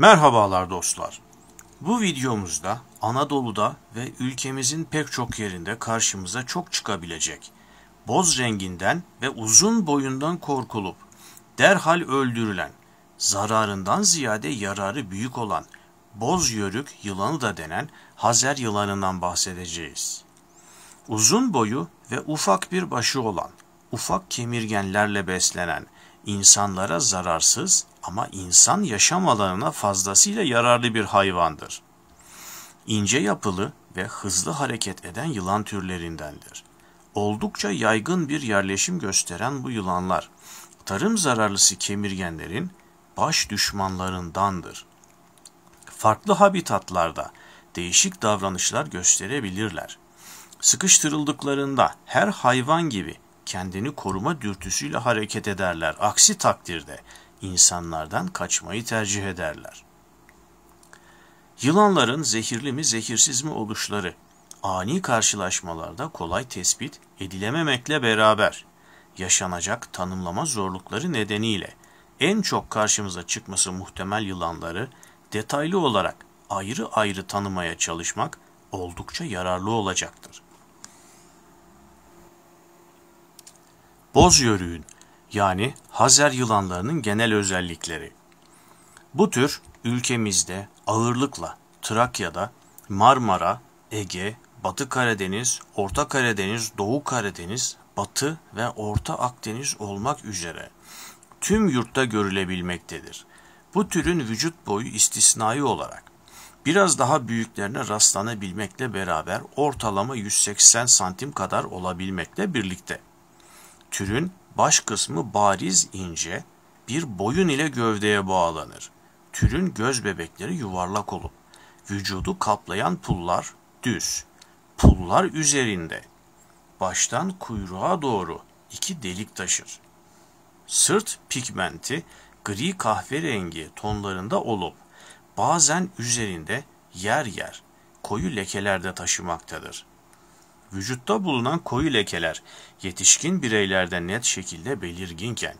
Merhabalar dostlar. Bu videomuzda Anadolu'da ve ülkemizin pek çok yerinde karşımıza çok çıkabilecek boz renginden ve uzun boyundan korkulup derhal öldürülen, zararından ziyade yararı büyük olan boz yörük yılanı da denen Hazer yılanından bahsedeceğiz. Uzun boyu ve ufak bir başı olan, ufak kemirgenlerle beslenen, insanlara zararsız ama insan yaşam alanına fazlasıyla yararlı bir hayvandır. İnce yapılı ve hızlı hareket eden yılan türlerindendir. Oldukça yaygın bir yerleşim gösteren bu yılanlar, tarım zararlısı kemirgenlerin baş düşmanlarındandır. Farklı habitatlarda değişik davranışlar gösterebilirler. Sıkıştırıldıklarında her hayvan gibi kendini koruma dürtüsüyle hareket ederler. Aksi takdirde insanlardan kaçmayı tercih ederler. Yılanların zehirli mi zehirsiz mi oluşları ani karşılaşmalarda kolay tespit edilememekle beraber yaşanacak tanımlama zorlukları nedeniyle en çok karşımıza çıkması muhtemel yılanları detaylı olarak ayrı ayrı tanımaya çalışmak oldukça yararlı olacaktır. Boz yörüğün yani Hazer yılanlarının genel özellikleri. Bu tür ülkemizde ağırlıkla Trakya'da, Marmara, Ege, Batı Karadeniz, Orta Karadeniz, Doğu Karadeniz, Batı ve Orta Akdeniz olmak üzere tüm yurtta görülebilmektedir. Bu türün vücut boyu istisnai olarak biraz daha büyüklerine rastlanabilmekle beraber ortalama 180 santim kadar olabilmekle birlikte Türün baş kısmı bariz ince, bir boyun ile gövdeye bağlanır. Türün göz bebekleri yuvarlak olup vücudu kaplayan pullar düz. Pullar üzerinde baştan kuyruğa doğru iki delik taşır. Sırt pigmenti gri kahverengi tonlarında olup bazen üzerinde yer yer koyu lekelerde taşımaktadır vücutta bulunan koyu lekeler yetişkin bireylerde net şekilde belirginken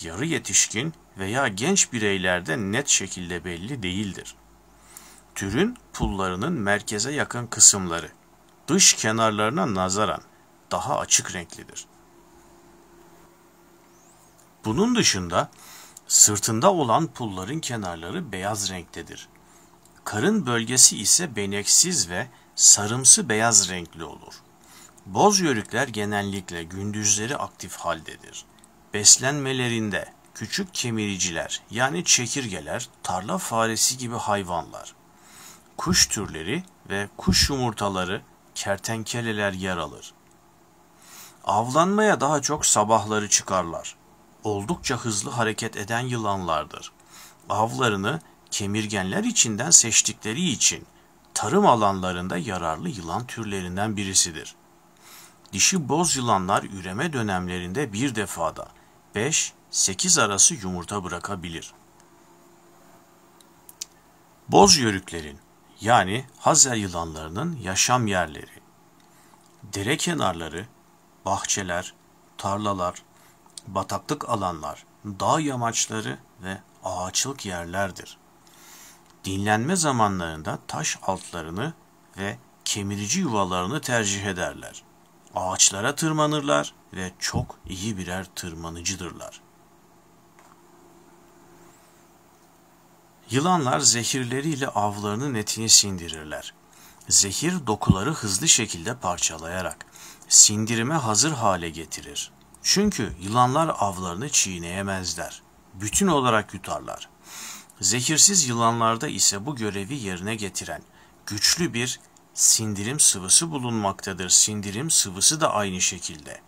yarı yetişkin veya genç bireylerde net şekilde belli değildir. Türün pullarının merkeze yakın kısımları dış kenarlarına nazaran daha açık renklidir. Bunun dışında sırtında olan pulların kenarları beyaz renktedir. Karın bölgesi ise beneksiz ve sarımsı beyaz renkli olur. Boz yörükler genellikle gündüzleri aktif haldedir. Beslenmelerinde küçük kemiriciler yani çekirgeler, tarla faresi gibi hayvanlar, kuş türleri ve kuş yumurtaları, kertenkeleler yer alır. Avlanmaya daha çok sabahları çıkarlar. Oldukça hızlı hareket eden yılanlardır. Avlarını kemirgenler içinden seçtikleri için tarım alanlarında yararlı yılan türlerinden birisidir. Dişi boz yılanlar üreme dönemlerinde bir defada 5-8 arası yumurta bırakabilir. Boz yörüklerin yani hazer yılanlarının yaşam yerleri, dere kenarları, bahçeler, tarlalar, bataklık alanlar, dağ yamaçları ve ağaçlık yerlerdir. Dinlenme zamanlarında taş altlarını ve kemirici yuvalarını tercih ederler ağaçlara tırmanırlar ve çok iyi birer tırmanıcıdırlar. Yılanlar zehirleriyle avlarının etini sindirirler. Zehir dokuları hızlı şekilde parçalayarak sindirime hazır hale getirir. Çünkü yılanlar avlarını çiğneyemezler. Bütün olarak yutarlar. Zehirsiz yılanlarda ise bu görevi yerine getiren güçlü bir sindirim sıvısı bulunmaktadır. Sindirim sıvısı da aynı şekilde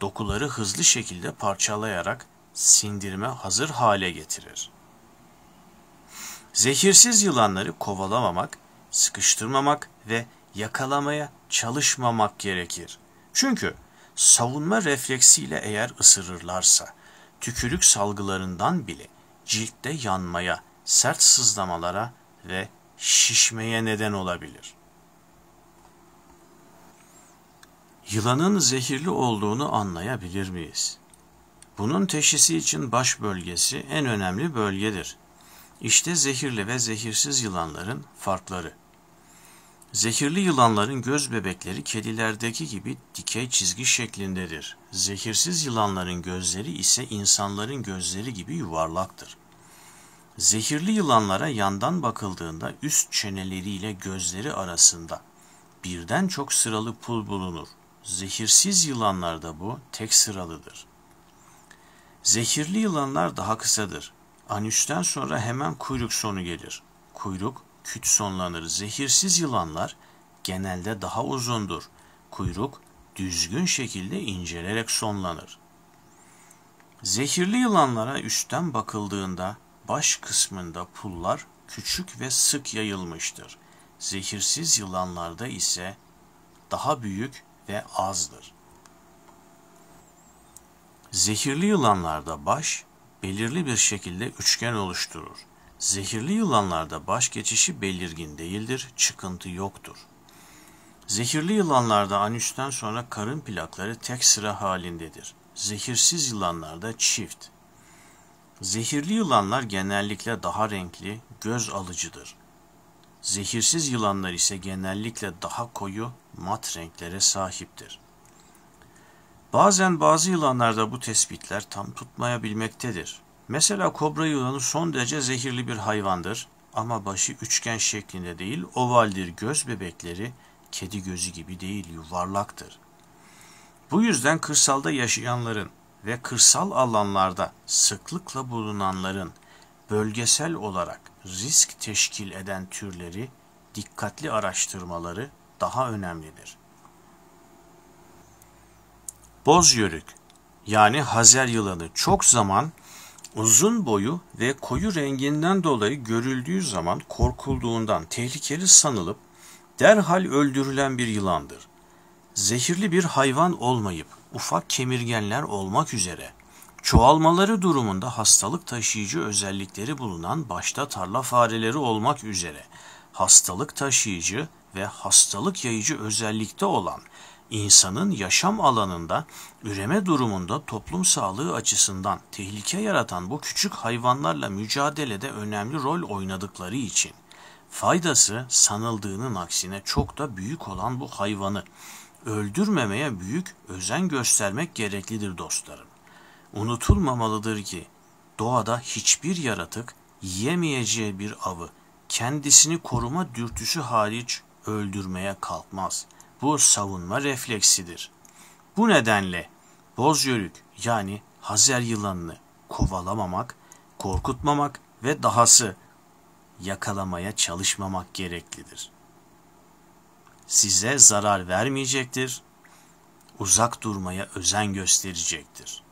dokuları hızlı şekilde parçalayarak sindirime hazır hale getirir. Zehirsiz yılanları kovalamamak, sıkıştırmamak ve yakalamaya çalışmamak gerekir. Çünkü savunma refleksiyle eğer ısırırlarsa tükürük salgılarından bile ciltte yanmaya, sert sızlamalara ve şişmeye neden olabilir.'' yılanın zehirli olduğunu anlayabilir miyiz? Bunun teşhisi için baş bölgesi en önemli bölgedir. İşte zehirli ve zehirsiz yılanların farkları. Zehirli yılanların göz bebekleri kedilerdeki gibi dikey çizgi şeklindedir. Zehirsiz yılanların gözleri ise insanların gözleri gibi yuvarlaktır. Zehirli yılanlara yandan bakıldığında üst çeneleriyle gözleri arasında birden çok sıralı pul bulunur. Zehirsiz yılanlarda bu tek sıralıdır. Zehirli yılanlar daha kısadır. Anüsten sonra hemen kuyruk sonu gelir. Kuyruk küt sonlanır. Zehirsiz yılanlar genelde daha uzundur. Kuyruk düzgün şekilde incelerek sonlanır. Zehirli yılanlara üstten bakıldığında baş kısmında pullar küçük ve sık yayılmıştır. Zehirsiz yılanlarda ise daha büyük de azdır. Zehirli yılanlarda baş belirli bir şekilde üçgen oluşturur. Zehirli yılanlarda baş geçişi belirgin değildir, çıkıntı yoktur. Zehirli yılanlarda anüsten sonra karın plakları tek sıra halindedir. Zehirsiz yılanlarda çift. Zehirli yılanlar genellikle daha renkli, göz alıcıdır. Zehirsiz yılanlar ise genellikle daha koyu, mat renklere sahiptir. Bazen bazı yılanlarda bu tespitler tam tutmayabilmektedir. Mesela kobra yılanı son derece zehirli bir hayvandır ama başı üçgen şeklinde değil ovaldir göz bebekleri kedi gözü gibi değil yuvarlaktır. Bu yüzden kırsalda yaşayanların ve kırsal alanlarda sıklıkla bulunanların bölgesel olarak risk teşkil eden türleri dikkatli araştırmaları daha önemlidir. Boz yörük yani Hazer yılanı çok zaman uzun boyu ve koyu renginden dolayı görüldüğü zaman korkulduğundan tehlikeli sanılıp derhal öldürülen bir yılandır. Zehirli bir hayvan olmayıp ufak kemirgenler olmak üzere Çoğalmaları durumunda hastalık taşıyıcı özellikleri bulunan başta tarla fareleri olmak üzere hastalık taşıyıcı ve hastalık yayıcı özellikte olan insanın yaşam alanında üreme durumunda toplum sağlığı açısından tehlike yaratan bu küçük hayvanlarla mücadelede önemli rol oynadıkları için faydası sanıldığının aksine çok da büyük olan bu hayvanı öldürmemeye büyük özen göstermek gereklidir dostlarım. Unutulmamalıdır ki doğada hiçbir yaratık yiyemeyeceği bir avı kendisini koruma dürtüsü hariç öldürmeye kalkmaz. Bu savunma refleksidir. Bu nedenle boz yörük yani hazer yılanını kovalamamak, korkutmamak ve dahası yakalamaya çalışmamak gereklidir. Size zarar vermeyecektir, uzak durmaya özen gösterecektir.''